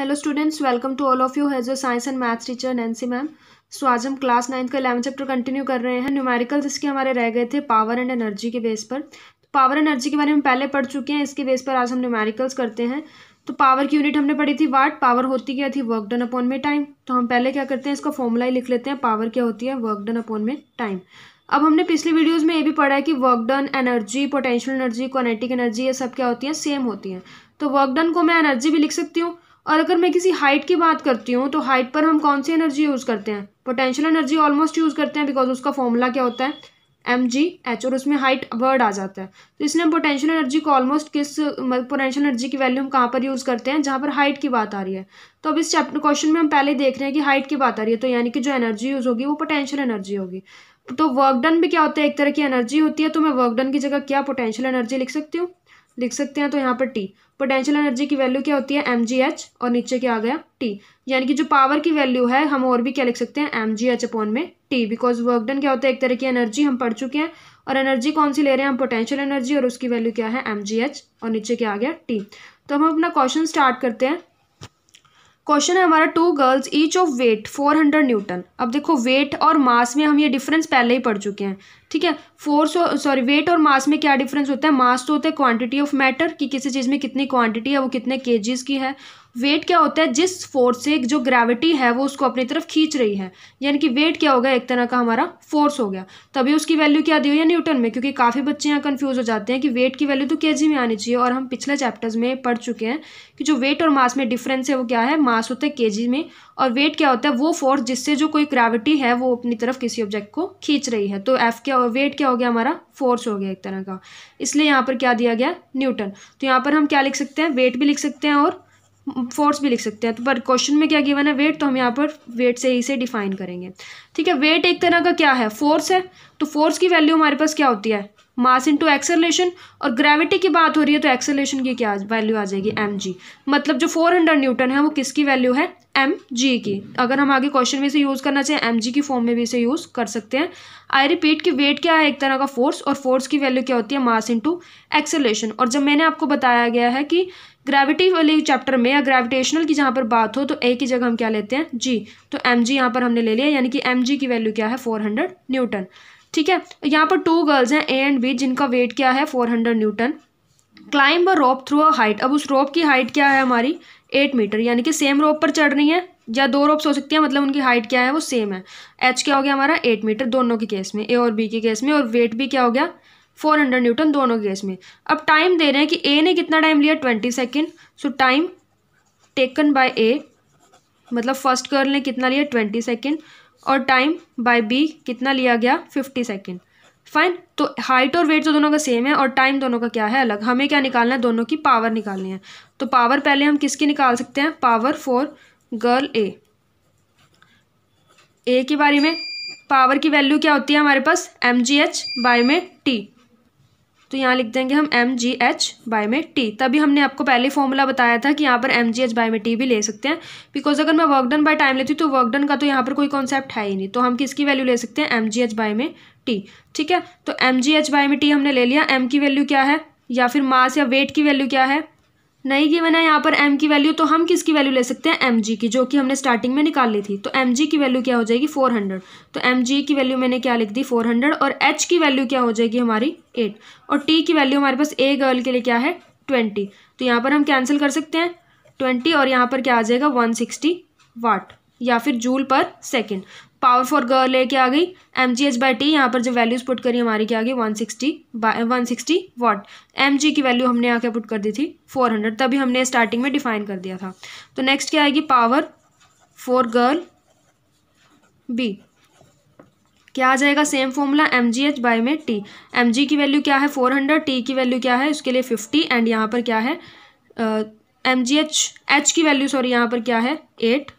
hello students welcome to all of you has a science and maths teacher Nancy ma'am so आज हम class ninth का eleven chapter continue कर रहे हैं numerical जिसके हमारे रह गए थे पावर एंड एनर्जी के बेस पर तो पावर एनर्जी के बारे में पहले पढ़ चुके हैं इसके बेस पर आज हम न्यूमेरिकल्स करते हैं तो पावर की यूनिट हमने पढ़ी थी वाट पावर होती क्या थी वर्क डन अपॉन में टाइम तो हम पहले क्या करते हैं इसका फॉर्मूला ही लिख लेते हैं पावर क्या होती है वर्क डन अपॉन में टाइम अब हमने पिछले वीडियोज़ में ये भी पढ़ा है कि work done energy potential energy kinetic energy ये सब क्या होती है सेम होती हैं तो वर्क डन को मैं एनर्जी भी लिख सकती हूँ और अगर मैं किसी हाइट की बात करती हूँ तो हाइट पर हम कौन सी एनर्जी यूज़ करते हैं पोटेंशियल एनर्जी ऑलमोस्ट यूज़ करते हैं बिकॉज उसका फॉर्मूला क्या होता है एम जी एच और उसमें हाइट वर्ड आ जाता है तो इसलिए हम पोटेंशियल एनर्जी को ऑलमोस्ट किस पोटेंशियल मतलब एनर्जी की वैल्यू हम कहाँ पर यूज़ करते हैं जहाँ पर हाइट की बात आ रही है तो अब इस चैप्टर क्वेश्चन में हम पहले देख रहे हैं कि हाइट की बात आ रही है तो यानी कि जो एनर्जी यूज़ होगी वो पोटेंशियल एनर्जी होगी तो वर्क डन भी क्या होता है एक तरह की एनर्जी होती है तो मैं वर्क डन की जगह क्या पोटेंशियल एनर्जी लिख सकती हूँ लिख सकते हैं तो यहाँ पर टी पोटेंशियल एनर्जी की वैल्यू क्या होती है एम जी एच और नीचे क्या आ गया टी यानी कि जो पावर की वैल्यू है हम और भी क्या लिख सकते हैं एम जी एच अपॉन में टी बिकॉज वर्कडन क्या होता है एक तरह की एनर्जी हम पढ़ चुके हैं और एनर्जी कौन सी ले रहे हैं हम पोटेंशियल एनर्जी और उसकी वैल्यू क्या है एम जी एच और नीचे क्या आ गया टी तो हम अपना क्वेश्चन स्टार्ट करते हैं क्वेश्चन है हमारा two girls each of weight four hundred newton अब देखो वेट और मास में हम ये डिफरेंस पहले ही पढ़ चुके हैं ठीक है फोर्स सॉरी वेट और मास में क्या डिफरेंस होता है मास तो होता है क्वांटिटी ऑफ मैटर कि किसी चीज़ में कितनी क्वांटिटी है वो कितने के की है वेट क्या होता है जिस फोर्स से जो ग्रेविटी है वो उसको अपनी तरफ खींच रही है यानी कि वेट क्या होगा एक तरह का हमारा फोर्स हो गया तभी उसकी वैल्यू क्या दी हुई है न्यूटन में क्योंकि काफ़ी बच्चे यहाँ कन्फ्यूज हो जाते हैं कि वेट की वैल्यू तो के में आनी चाहिए और हम पिछले चैप्टर्स में पढ़ चुके हैं कि जो वेट और मास में डिफरेंस है वो क्या है मास होता है के में और वेट क्या होता है वो फोर्स जिससे जो कोई ग्रेविटी है वो अपनी तरफ किसी ऑब्जेक्ट को खींच रही है तो एफ क्या हुआ वेट क्या हो गया हमारा फोर्स हो गया एक तरह का इसलिए यहाँ पर क्या दिया गया न्यूटन तो यहाँ पर हम क्या लिख सकते हैं वेट भी लिख सकते हैं और फोर्स भी लिख सकते हैं तो पर क्वेश्चन में क्या गिवन है वेट तो हम यहाँ पर वेट से ही से डिफाइन करेंगे ठीक है वेट एक तरह का क्या है फोर्स है तो फोर्स की वैल्यू हमारे पास क्या होती है मास इंटू एक्सेलेशन और ग्रेविटी की बात हो रही है तो एक्सेलेशन की क्या वैल्यू आ जाएगी एम जी मतलब जो फोर हंड्रेड न्यूटन है वो किसकी वैल्यू है एम जी की अगर हम आगे क्वेश्चन में इसे यूज़ करना चाहें एम जी की फॉर्म में भी इसे यूज़ कर सकते हैं आई रिपीट कि वेट क्या है एक तरह का फोर्स और फोर्स की वैल्यू क्या होती है मास इंटू एक्सेलेशन और जब मैंने आपको बताया गया है कि ग्रेविटी वाले चैप्टर में या ग्रेविटेशनल की जहाँ पर बात हो तो ए की जगह हम क्या लेते हैं जी तो एम जी यहाँ पर हमने ले लिया यानी कि एम जी की वैल्यू क्या है फोर हंड्रेड न्यूटन ठीक है यहाँ पर टू गर्ल्स हैं ए एंड बी जिनका वेट क्या है four hundred newton climb a rope through a height अब उस रोप की हाइट क्या है हमारी एट मीटर यानी कि सेम रोप पर चढ़ रही है या दो रोप्स हो सकती है मतलब उनकी हाइट क्या है वो सेम है एच क्या हो गया हमारा एट मीटर दोनों के केस में ए और बी के केस में और वेट भी क्या हो गया फोर हंड्रेड न्यूटन दोनों के केस में अब टाइम दे रहे हैं कि ए ने कितना टाइम लिया twenty second so time taken by A मतलब फर्स्ट गर्ल ने कितना लिया ट्वेंटी सेकेंड और टाइम बाय बी कितना लिया गया फिफ्टी सेकेंड फाइन तो हाइट और वेट तो दोनों का सेम है और टाइम दोनों का क्या है अलग हमें क्या निकालना है दोनों की पावर निकालनी है तो पावर पहले हम किसकी निकाल सकते हैं power for girl A A के बारे में पावर की वैल्यू क्या होती है हमारे पास एम जी एच बाय में टी तो यहाँ लिख देंगे हम एम जी एच बाय में टी तभी हमने आपको पहले फॉर्मूला बताया था कि यहाँ पर एम जी एच बाय में टी भी ले सकते हैं बिकॉज अगर मैं वर्क डन बाय टाइम लेती हूँ तो वर्क डन का तो यहाँ पर कोई कॉन्सेप्ट है ही नहीं तो हम किसकी वैल्यू ले सकते हैं एम जी एच बाय में टी ठीक है तो एम जी एच बाय में टी हमने ले लिया एम की वैल्यू क्या है या फिर मास या वेट की वैल्यू क्या है नहीं गिवन है यहाँ पर एम की वैल्यू तो हम किसकी वैल्यू ले सकते हैं एम जी की जो कि हमने स्टार्टिंग में निकाल ली थी तो एम जी की वैल्यू क्या हो जाएगी फोर हंड्रेड तो एम जी की वैल्यू मैंने क्या लिख दी फोर हंड्रेड और एच की वैल्यू क्या हो जाएगी हमारी एट और टी की वैल्यू हमारे पास ए गर्ल के लिए क्या है ट्वेंटी तो यहाँ पर हम कैंसिल कर सकते हैं ट्वेंटी और यहाँ पर क्या आ जाएगा वन सिक्सटी वाट या फिर जूल पर सेकेंड पावर फॉर गर्ल लेके आ गई M G H by T यहाँ पर जो वैल्यूज़ पुट करी हमारी क्या आ गई one sixty by one sixty watt M G की वैल्यू हमने यहाँ क्या पुट कर दी थी फोर हंड्रेड तभी हमने स्टार्टिंग में डिफाइन कर दिया था तो नेक्स्ट क्या आएगी पावर फॉर गर्ल बी क्या आ जाएगा same formula M G H by में टी एम जी की वैल्यू क्या है फोर हंड्रेड टी की वैल्यू क्या है उसके लिए फिफ्टी एंड यहाँ पर क्या है एम जी एच एच की वैल्यू सॉरी यहाँ पर क्या है एट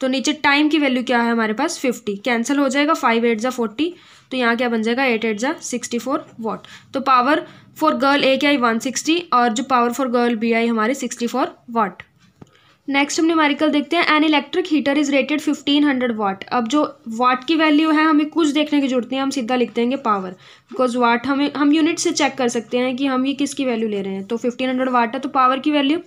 तो नीचे टाइम की वैल्यू क्या है हमारे पास फिफ्टी कैंसिल हो जाएगा फाइव एट ज़ा फोर्टी तो यहाँ क्या बन जाएगा एट एट ज़ा सिक्सटी फोर वॉट तो पावर फॉर गर्ल ए के आई वन सिक्सटी और जो पावर फॉर गर्ल बी आई हमारे सिक्सटी फोर वाट नेक्स्ट हम न्यूमेरिकल देखते हैं an electric heater is rated fifteen hundred watt अब जो वाट की वैल्यू है हमें कुछ देखने की जरूरत नहीं है हम सीधा लिख देंगे पावर बिकॉज वाट हमें हम यूनिट से चेक कर सकते हैं कि हम ये किसकी वैल्यू ले रहे हैं तो फिफ्टीन हंड्रेड वाट है तो पावर की value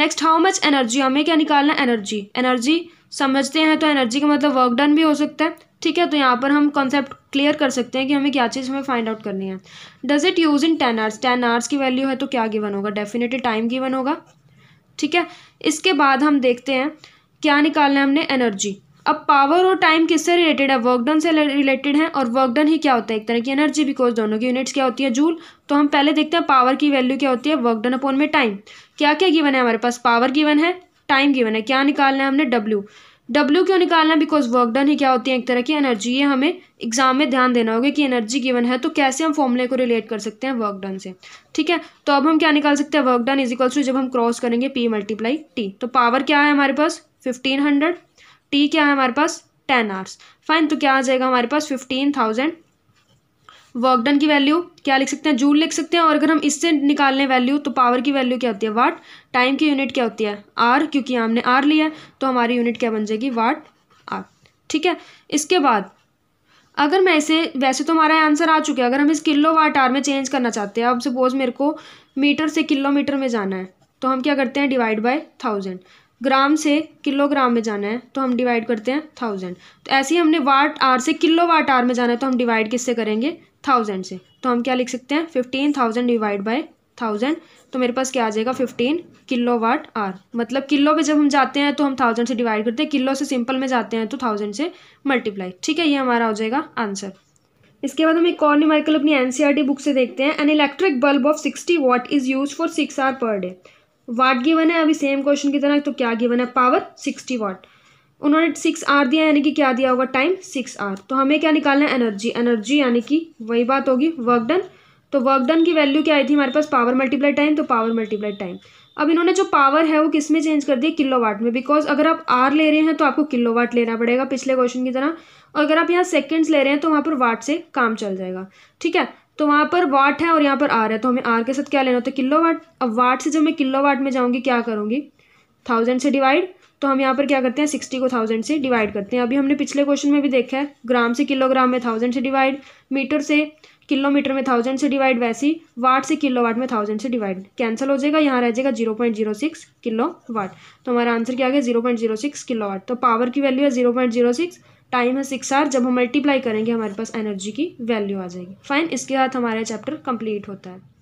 next how much energy हमें क्या निकालना है एनर्जी एनर्जी समझते हैं तो एनर्जी का मतलब वर्क डन भी हो सकता है ठीक है तो यहाँ पर हम कॉन्सेप्ट क्लियर कर सकते हैं कि हमें क्या चीज़ हमें फाइंड आउट करनी है does it use in ten hours ten hours की वैल्यू है तो क्या गिवन होगा डेफिनेटली टाइम गिवन होगा ठीक है इसके बाद हम देखते हैं क्या निकालना है हमने एनर्जी अब पावर और टाइम किससे रिलेटेड है वर्क डन से रिलेटेड है और वर्क डन ही क्या होता है एक तरह की एनर्जी बिकॉज दोनों की यूनिट्स क्या होती है जूल तो हम पहले देखते हैं पावर की वैल्यू क्या होती है वर्क डन अपॉन में टाइम क्या क्या गिवन है हमारे पास पावर गिवन है टाइम गिवन है क्या निकालना है हमने डब्ल्यू डब्ल्यू क्यों निकालना है बिकॉज वर्क डन ही क्या होती है एक तरह की एनर्जी ये हमें एग्जाम में ध्यान देना होगा कि एनर्जी गिवन है तो कैसे हम फॉर्मूले को रिलेट कर सकते हैं वर्क डन से ठीक है तो अब हम क्या निकाल सकते हैं work done is equals to जब हम क्रॉस करेंगे पी मल्टीप्लाई टी तो पावर क्या है हमारे पास फिफ्टीन हंड्रेड टी क्या है हमारे पास टेन आवर्स फाइन तो क्या आ जाएगा हमारे पास फिफ्टीन थाउजेंड वर्क डन की वैल्यू क्या लिख सकते हैं जूल लिख सकते हैं और अगर हम इससे निकालने वैल्यू तो पावर की वैल्यू क्या होती है वाट टाइम की यूनिट क्या होती है आर क्योंकि हमने आर लिया तो हमारी यूनिट क्या बन जाएगी वाट आर ठीक है इसके बाद अगर मैं इसे वैसे तो हमारा आंसर आ चुका है अगर हम इस किलो वाट आर में चेंज करना चाहते हैं अब सपोज मेरे को मीटर से किलोमीटर में जाना है तो हम क्या करते हैं डिवाइड बाय थाउजेंड ग्राम से किलोग्राम में जाना है तो हम डिवाइड करते हैं थाउजेंड तो ऐसे ही हमने वाट आर से किलो वाट आर में जाना है तो हम डिवाइड किससे करेंगे थाउजेंड से तो हम क्या लिख सकते हैं fifteen thousand divide by thousand तो मेरे पास क्या आ जाएगा फिफ्टीन किलो वाट आर मतलब किलो पे जब हम जाते हैं तो हम थाउजेंड से डिवाइड करते हैं किलो से सिंपल में जाते हैं तो थाउजेंड से मल्टीप्लाई ठीक है ये हमारा हो जाएगा आंसर इसके बाद हम एक और न्यूमेरिकल अपनी एन बुक e से देखते हैं an electric bulb of sixty watt is use for six hour per day watt given है अभी सेम क्वेश्चन की तरह तो क्या गिवन है पावर सिक्सटी वाट उन्होंने सिक्स आर दिया यानी कि क्या दिया होगा टाइम सिक्स आर तो हमें क्या निकालना है एनर्जी एनर्जी यानी कि वही बात होगी वर्क डन तो वर्क डन की वैल्यू क्या आई थी हमारे पास पावर मल्टीप्लाई टाइम तो पावर मल्टीप्लाई टाइम अब इन्होंने जो पावर है वो किस में चेंज कर दिया किलो वाट में बिकॉज अगर आप आर ले रहे हैं तो आपको किलो वाट लेना पड़ेगा पिछले क्वेश्चन की तरह और अगर आप यहाँ सेकेंड्स ले रहे हैं तो वहाँ पर वाट से काम चल जाएगा ठीक है तो वहाँ पर वाट है और यहाँ पर आर है तो हमें आर के साथ क्या लेना होता है किलो वाट अब वाट से जब मैं किलो वाट में जाऊँगी क्या करूँगी थाउजेंड से डिवाइड तो हम यहाँ पर क्या करते हैं सिक्सटी को थाउजेंड से डिवाइड करते हैं अभी हमने पिछले क्वेश्चन में भी देखा है ग्राम से किलोग्राम में थाउजेंड से डिवाइड मीटर से किलोमीटर में थाउजेंड से डिवाइड वैसी वाट से किलो वाट में थाउजेंड से डिवाइड कैंसिल हो जाएगा यहाँ रह जाएगा zero point zero six kilowatt तो हमारा आंसर क्या आ गया zero point zero six kilowatt तो पावर की वैल्यू है zero point zero six time है सिक्स आर जब हम मल्टीप्लाई करेंगे हमारे पास एनर्जी की वैल्यू आ जाएगी फाइन इसके बाद हमारा चैप्टर कंप्लीट होता है